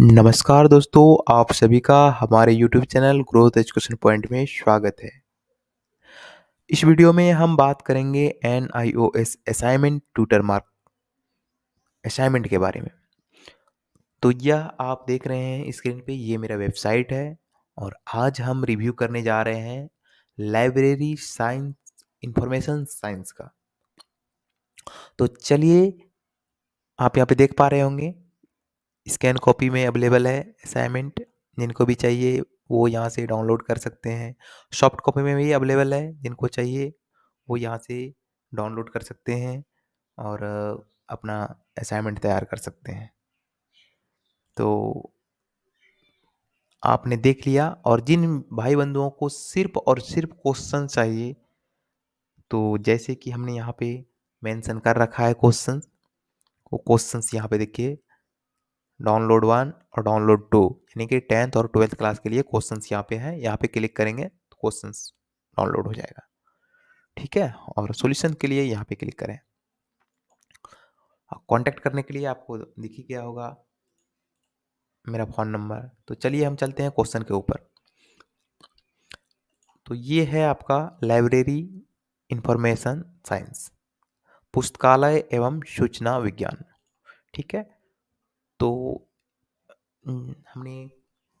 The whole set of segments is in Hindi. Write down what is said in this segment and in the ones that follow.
नमस्कार दोस्तों आप सभी का हमारे YouTube channel growth education point में स्वागत है इस वीडियो में हम बात करेंगे N I O S assignment tutor mark assignment के बारे में तो यह आप देख रहे हैं स्क्रीन पे ये मेरा वेबसाइट है और आज हम रिव्यू करने जा रहे हैं लाइब्रेरी साइंस इंफॉर्मेशन साइंस का तो चलिए आप यहाँ पे देख पा रहे होंगे स्कैन कॉपी में अवेलेबल है असाइनमेंट जिनको भी चाहिए वो यहाँ से डाउनलोड कर सकते हैं सॉफ्ट कॉपी में भी अवेलेबल है जिनको चाहिए वो यहाँ से डाउनलोड कर सकते हैं और अपना असाइनमेंट तैयार कर सकते हैं तो आपने देख लिया और जिन भाई बंधुओं को सिर्फ और सिर्फ क्वेश्चन चाहिए तो जैसे कि हमने यहाँ पे मेंशन कर रखा है क्वेश्चन वो क्वेश्चंस यहाँ पे देखिए डाउनलोड वन और डाउनलोड टू यानी कि टेंथ और ट्वेल्थ क्लास के लिए क्वेश्चन यहाँ पे हैं यहाँ पे क्लिक करेंगे तो क्वेश्चन डाउनलोड हो जाएगा ठीक है और सोल्यूशन के लिए यहाँ पे क्लिक करें कांटेक्ट करने के लिए आपको देखिए क्या होगा मेरा फ़ोन नंबर तो चलिए हम चलते हैं क्वेश्चन के ऊपर तो ये है आपका लाइब्रेरी इंफॉर्मेशन साइंस पुस्तकालय एवं सूचना विज्ञान ठीक है तो हमने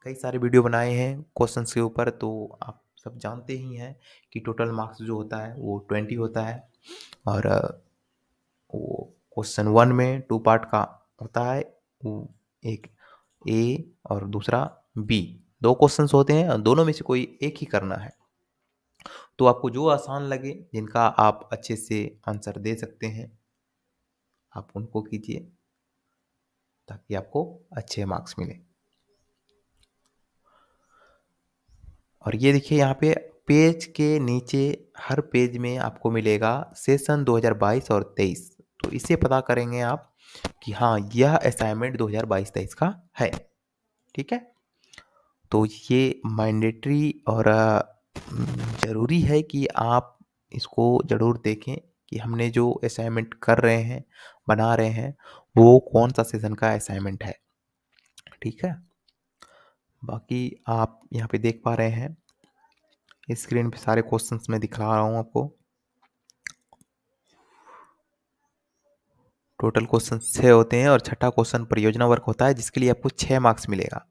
कई सारे वीडियो बनाए हैं क्वेश्चंस के ऊपर तो आप सब जानते ही हैं कि टोटल मार्क्स जो होता है वो ट्वेंटी होता है और वो क्वेश्चन वन में टू पार्ट का होता है एक ए और दूसरा बी दो क्वेश्चंस होते हैं और दोनों में से कोई एक ही करना है तो आपको जो आसान लगे जिनका आप अच्छे से आंसर दे सकते हैं आप उनको कीजिए ताकि आपको अच्छे मार्क्स मिले और ये देखिए यहाँ पे पेज के नीचे हर पेज में आपको मिलेगा सेशन 2022 और 23 तो इसे पता करेंगे आप कि हाँ यह असाइनमेंट 2022-23 का है ठीक है तो ये मैंडेटरी और ज़रूरी है कि आप इसको ज़रूर देखें कि हमने जो असाइनमेंट कर रहे हैं बना रहे हैं वो कौन सा सेशन का असाइनमेंट है ठीक है बाकी आप यहाँ पे देख पा रहे हैं स्क्रीन पे सारे क्वेश्चंस मैं दिखला रहा हूँ आपको टोटल क्वेश्चन छः होते हैं और छठा क्वेश्चन परियोजना वर्क होता है जिसके लिए आपको छः मार्क्स मिलेगा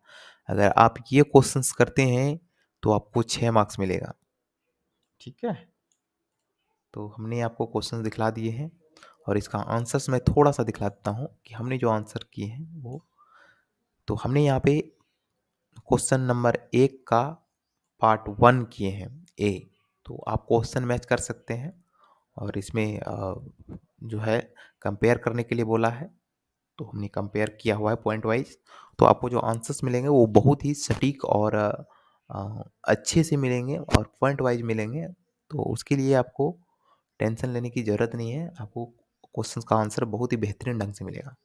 अगर आप ये क्वेश्चंस करते हैं तो आपको छः मार्क्स मिलेगा ठीक है तो हमने आपको क्वेश्चन दिखला दिए हैं और इसका आंसर्स मैं थोड़ा सा दिखला देता हूँ कि हमने जो आंसर किए हैं वो तो हमने यहाँ पे क्वेश्चन नंबर एक का पार्ट वन किए हैं ए तो आप क्वेश्चन मैच कर सकते हैं और इसमें जो है कंपेयर करने के लिए बोला है तो हमने कंपेयर किया हुआ है पॉइंट वाइज तो आपको जो आंसर्स मिलेंगे वो बहुत ही सटीक और अच्छे से मिलेंगे और पॉइंट वाइज मिलेंगे तो उसके लिए आपको टेंशन लेने की ज़रूरत नहीं है आपको क्वेश्चन का आंसर बहुत ही बेहतरीन ढंग से मिलेगा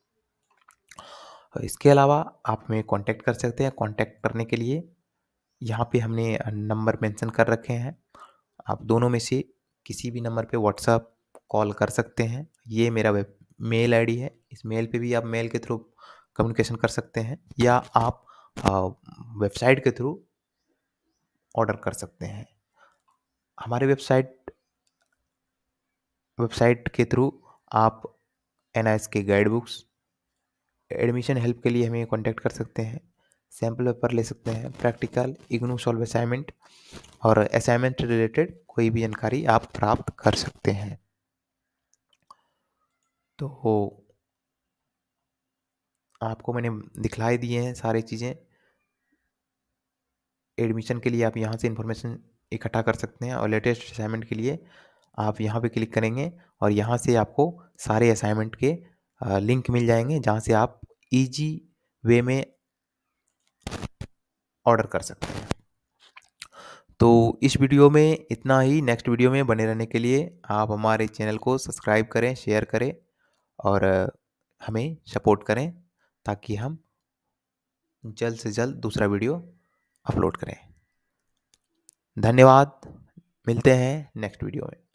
इसके अलावा आप हमें कांटेक्ट कर सकते हैं कांटेक्ट करने के लिए यहाँ पे हमने नंबर मेंशन कर रखे हैं आप दोनों में से किसी भी नंबर पे व्हाट्सअप कॉल कर सकते हैं ये मेरा वेब मेल आईडी है इस मेल पे भी आप मेल के थ्रू कम्युनिकेशन कर सकते हैं या आप वेबसाइट के थ्रू ऑर्डर कर सकते हैं हमारे वेबसाइट वेबसाइट के थ्रू आप एन के गाइड बुक्स एडमिशन हेल्प के लिए हमें कांटेक्ट कर सकते हैं सैम्पल पेपर ले सकते हैं प्रैक्टिकल इग्नू सॉल्व असाइनमेंट और असाइनमेंट रिलेटेड कोई भी जानकारी आप प्राप्त कर सकते हैं तो आपको मैंने दिखलाई दिए हैं सारी चीज़ें एडमिशन के लिए आप यहाँ से इन्फॉर्मेशन इकट्ठा कर सकते हैं और लेटेस्ट असाइनमेंट के लिए आप यहाँ पे क्लिक करेंगे और यहाँ से आपको सारे असाइनमेंट के लिंक मिल जाएंगे जहाँ से आप इजी वे में ऑर्डर कर सकते हैं तो इस वीडियो में इतना ही नेक्स्ट वीडियो में बने रहने के लिए आप हमारे चैनल को सब्सक्राइब करें शेयर करें और हमें सपोर्ट करें ताकि हम जल्द से जल्द दूसरा वीडियो अपलोड करें धन्यवाद मिलते हैं नेक्स्ट वीडियो में